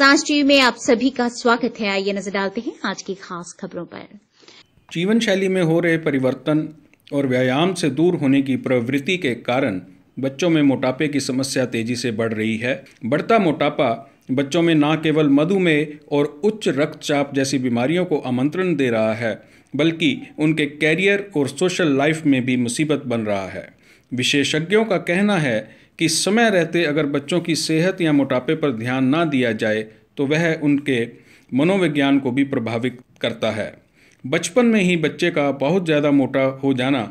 TV में आप सभी का स्वागत है आइए नजर डालते हैं आज की खास खबरों पर जीवन शैली में हो रहे परिवर्तन और व्यायाम से दूर होने की प्रवृत्ति के कारण बच्चों में मोटापे की समस्या तेजी से बढ़ रही है बढ़ता मोटापा बच्चों में न केवल मधुमेह और उच्च रक्तचाप जैसी बीमारियों को आमंत्रण दे रहा है बल्कि उनके कैरियर और सोशल लाइफ में भी मुसीबत बन रहा है विशेषज्ञों का कहना है कि समय रहते अगर बच्चों की सेहत या मोटापे पर ध्यान ना दिया जाए तो वह उनके मनोविज्ञान को भी प्रभावित करता है बचपन में ही बच्चे का बहुत ज़्यादा मोटा हो जाना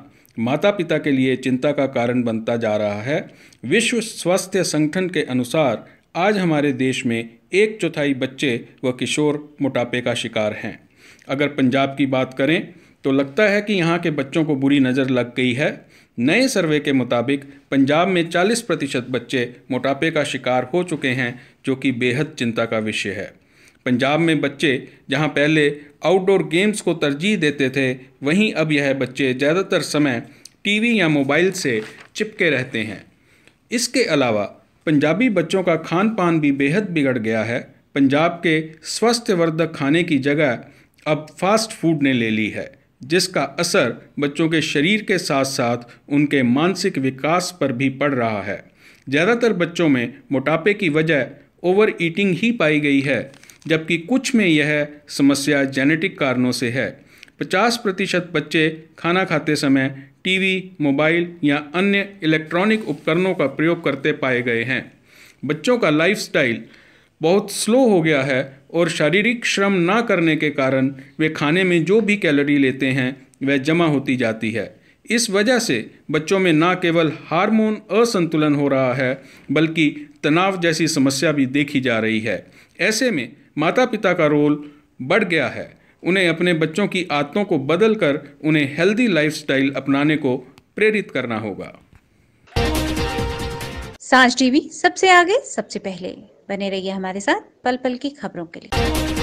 माता पिता के लिए चिंता का कारण बनता जा रहा है विश्व स्वास्थ्य संगठन के अनुसार आज हमारे देश में एक चौथाई बच्चे व किशोर मोटापे का शिकार हैं अगर पंजाब की बात करें तो लगता है कि यहाँ के बच्चों को बुरी नज़र लग गई है नए सर्वे के मुताबिक पंजाब में 40 प्रतिशत बच्चे मोटापे का शिकार हो चुके हैं जो कि बेहद चिंता का विषय है पंजाब में बच्चे जहां पहले आउटडोर गेम्स को तरजीह देते थे वहीं अब यह बच्चे ज़्यादातर समय टीवी या मोबाइल से चिपके रहते हैं इसके अलावा पंजाबी बच्चों का खान पान भी बेहद बिगड़ गया है पंजाब के स्वस्थ खाने की जगह अब फास्ट फूड ने ले ली है जिसका असर बच्चों के शरीर के साथ साथ उनके मानसिक विकास पर भी पड़ रहा है ज़्यादातर बच्चों में मोटापे की वजह ओवर ईटिंग ही पाई गई है जबकि कुछ में यह समस्या जेनेटिक कारणों से है 50 प्रतिशत बच्चे खाना खाते समय टीवी, मोबाइल या अन्य इलेक्ट्रॉनिक उपकरणों का प्रयोग करते पाए गए हैं बच्चों का लाइफस्टाइल बहुत स्लो हो गया है और शारीरिक श्रम ना करने के कारण वे खाने में जो भी कैलोरी लेते हैं वह जमा होती जाती है इस वजह से बच्चों में ना केवल हार्मोन असंतुलन हो रहा है बल्कि तनाव जैसी समस्या भी देखी जा रही है ऐसे में माता पिता का रोल बढ़ गया है उन्हें अपने बच्चों की आदतों को बदल कर उन्हें हेल्दी लाइफ अपनाने को प्रेरित करना होगा सांस टीवी सबसे आगे सबसे पहले बने रहिए हमारे साथ पल पल की खबरों के लिए